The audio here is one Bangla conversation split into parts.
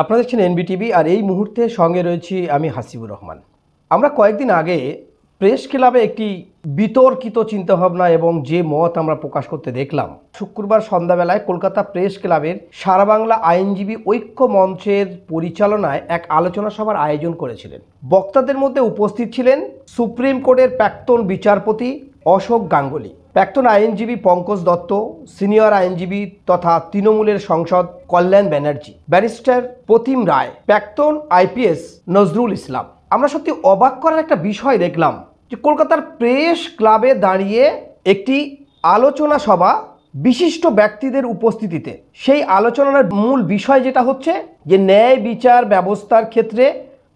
আপনারা দেখছেন এনবিটিভি আর এই মুহূর্তে সঙ্গে রয়েছি আমি হাসিবুর রহমান আমরা কয়েকদিন আগে প্রেস ক্লাবে একটি বিতর্কিত চিন্তাভাবনা এবং যে মত আমরা প্রকাশ করতে দেখলাম শুক্রবার সন্ধ্যাবেলায় কলকাতা প্রেস ক্লাবের সারা বাংলা আইনজীবী ঐক্য মঞ্চের পরিচালনায় এক আলোচনা সভার আয়োজন করেছিলেন বক্তাদের মধ্যে উপস্থিত ছিলেন সুপ্রিম কোর্টের প্রাক্তন বিচারপতি অশোক গাঙ্গুলি প্রাক্তন আইনজীবী পঙ্কজ দত্ত সিনিয়র আইনজীবী তথা তৃণমূলের সংসদ কল্যাণ ব্যানার্জি ব্যারিস্টার প্রতিম রায় প্রাক্তন আইপিএস নজরুল ইসলাম আমরা সত্যি অবাক করার একটা বিষয় দেখলাম যে কলকাতার প্রেস ক্লাবে দাঁড়িয়ে একটি আলোচনা সভা বিশিষ্ট ব্যক্তিদের উপস্থিতিতে সেই আলোচনার মূল বিষয় যেটা হচ্ছে যে ন্যায় বিচার ব্যবস্থার ক্ষেত্রে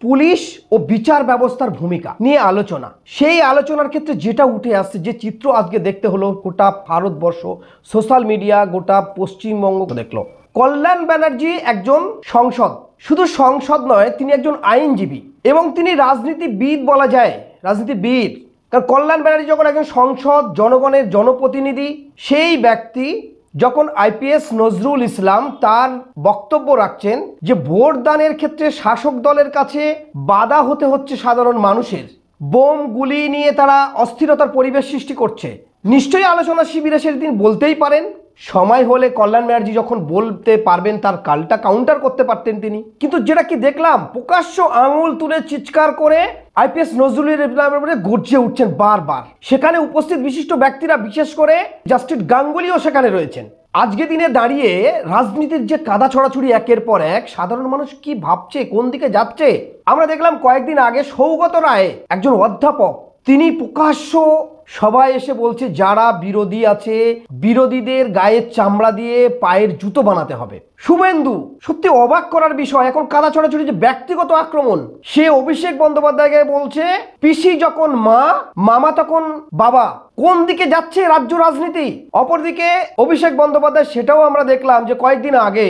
পুলিশ ও বিচার ব্যবস্থার ভূমিকা নিয়ে আলোচনা সেই আলোচনার ক্ষেত্রে যেটা উঠে আসছে যে চিত্র আজকে দেখতে হলো গোটা ভারতবর্ষ সোশ্যাল মিডিয়া গোটা পশ্চিমবঙ্গ দেখলো কল্যাণ ব্যানার্জি একজন সংসদ শুধু সংসদ নয় তিনি একজন আইনজীবী এবং তিনি রাজনীতিবিদ বলা যায় রাজনীতিবিদ কারণ কল্যাণ ব্যানার্জি যখন একজন সংসদ জনগণের জনপ্রতিনিধি সেই ব্যক্তি যখন আইপিএস নজরুল ইসলাম তার বক্তব্য রাখছেন যে ভোট দানের ক্ষেত্রে শাসক দলের কাছে বাধা হতে হচ্ছে সাধারণ মানুষের বোম গুলি নিয়ে তারা অস্থিরতার পরিবেশ সৃষ্টি করছে নিশ্চয়ই আলোচনা শিবিরে সেদিন বলতেই পারেন সময় হলে কল্যাণ ব্যানার্জি যখন বলতে পারবেন তার কালটা কাউন্টার করতে পারতেন তিনি কিন্তু যেটা কি দেখলাম প্রকাশ্য আঙুল তুলে চিৎকার করে আইপিএস নজরুলের ইসলামের গর্জে উঠছেন বারবার সেখানে উপস্থিত বিশিষ্ট ব্যক্তিরা বিশেষ করে জাস্টিস গাঙ্গুলিও সেখানে রয়েছেন আজকে দিনে দাঁড়িয়ে রাজনীতির যে কাদা ছড়াছড়ি একের পর এক সাধারণ মানুষ কি ভাবছে কোন দিকে যাচ্ছে আমরা দেখলাম কয়েকদিন আগে সৌগত রায় একজন অধ্যাপক তিনি প্রকাশ্য সবাই এসে বলছে যারা বিরোধী আছে বিরোধীদের গায়ের চামড়া দিয়ে পায়ের জুতো বানাতে হবে শুভেন্দু সত্যি অবাক করার বিষয় এখন কাদা ছড়াছড়ি যে ব্যক্তিগত আক্রমণ সে অভিষেক বন্দ্যোপাধ্যায়কে বলছে পিসি যখন মা মামা তখন বাবা কোন দিকে যাচ্ছে রাজ্য রাজনীতি অপরদিকে অভিষেক বন্দ্যোপাধ্যায় সেটাও আমরা দেখলাম যে কয়েকদিন আগে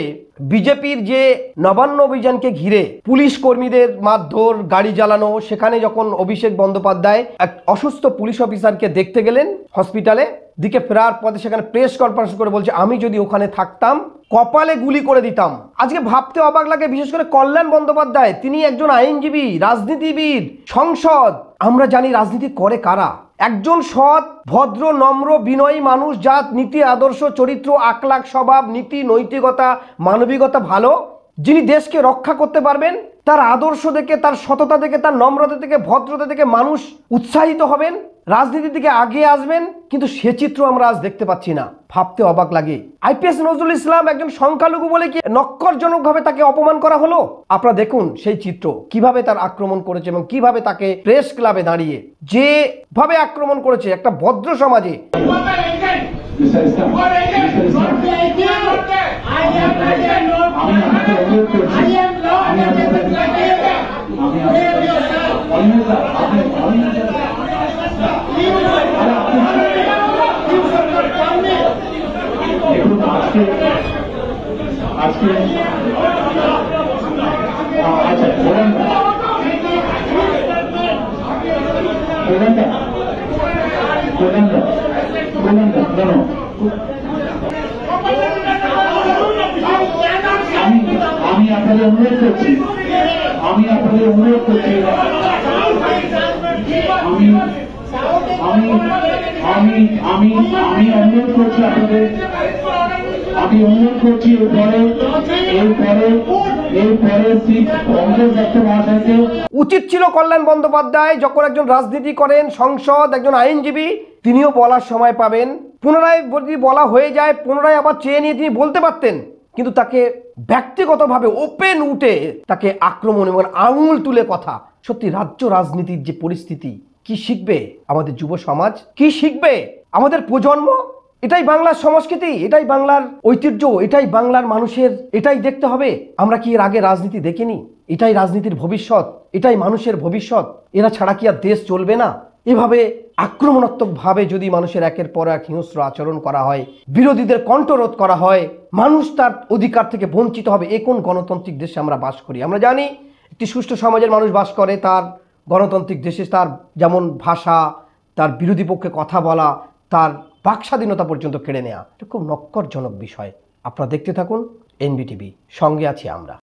বিজেপির যে নবান্ন অভিযানকে ঘিরে পুলিশ কর্মীদের মারধর গাড়ি জ্বালানো সেখানে যখন অভিষেক বন্দ্যোপাধ্যায় এক অসুস্থ পুলিশ অফিসারকে দেখতে গেলেন হসপিটালে দিকে ফেরার পথে সেখানে প্রেস কনফারেন্স করে বলছে আমি যদি ওখানে থাকতাম কপালে গুলি করে দিতাম আজকে ভাবতে অবাক লাগে বিশেষ করে কল্যাণ বন্দ্যোপাধ্যায় তিনি একজন আইনজীবী রাজনীতিবিদ সংসদ আমরা জানি রাজনীতি করে কারা একজন সৎ ভদ্র নম্র বিনয়ী মানুষ জাত নীতি আদর্শ চরিত্র আকলাক স্বভাব নীতি নৈতিকতা মানবিকতা ভালো যিনি দেশকে রক্ষা করতে পারবেন তার আদর্শ দেখে তার সততা দেখে তার নম্রতা থেকে ভদ্রতা থেকে মানুষ উৎসাহিত হবেন রাজনীতির দিকে আগে আসবেন কিন্তু সে চিত্র আমরা আজ দেখতে পাচ্ছি না ভাবতে অবাক লাগে আইপিএস নজরুল ইসলাম একজন সংখ্যালঘু বলে কি নক্করজনকভাবে তাকে অপমান করা হলো আপনারা দেখুন সেই চিত্র কিভাবে তার আক্রমণ করেছে এবং কিভাবে তাকে প্রেস ক্লাবে দাঁড়িয়ে যেভাবে আক্রমণ করেছে একটা ভদ্র সমাজে দেখুন আজকে আজকে আচ্ছা প্রধানটা প্রধানটা প্রধানটা প্রধানটা কেন আপনাদের অনুরোধ করছি আমি আপনাদের অনুরোধ করছি আমি আমি আমি আমি আমি অনুরোধ করছি আপনাদের আমি অনুরোধ করছি এরপরে এরপরে উচিত ছিল কল্যাণ বন্দ্যোপাধ্যায় যখন একজন রাজনীতি করেন সংসদ একজন আইনজীবী তিনিও বলার সময় পাবেন পুনরায় যদি বলা হয়ে যায় পুনরায় আবার চেয়ে নিয়ে তিনি বলতে পারতেন কিন্তু তাকে ব্যক্তিগতভাবে ওপেন উঠে তাকে আক্রমণ এবং আঙুল তুলে কথা সত্যি রাজ্য রাজনীতির যে পরিস্থিতি কি শিখবে আমাদের যুব সমাজ কি শিখবে আমাদের প্রজন্ম এটাই বাংলার সংস্কৃতি এটাই বাংলার ঐতিহ্য এটাই বাংলার মানুষের এটাই দেখতে হবে আমরা কি এর আগে রাজনীতি দেখিনি এটাই রাজনীতির ভবিষ্যৎ এটাই মানুষের ভবিষ্যৎ এরা ছাড়া কি আর দেশ চলবে না এভাবে আক্রমণাত্মকভাবে যদি মানুষের একের পর এক হিংস্র আচরণ করা হয় বিরোধীদের কণ্ঠরোধ করা হয় মানুষ তার অধিকার থেকে বঞ্চিত হবে এ কোন গণতান্ত্রিক দেশে আমরা বাস করি আমরা জানি একটি সুষ্ঠু সমাজের মানুষ বাস করে তার গণতান্ত্রিক দেশে তার যেমন ভাষা তার বিরোধী পক্ষে কথা বলা তার বাক স্বাধীনতা পর্যন্ত কেড়ে নেওয়া এটা খুব নক্করজনক বিষয় আপনারা দেখতে থাকুন এনবিটিভি সঙ্গে আছি আমরা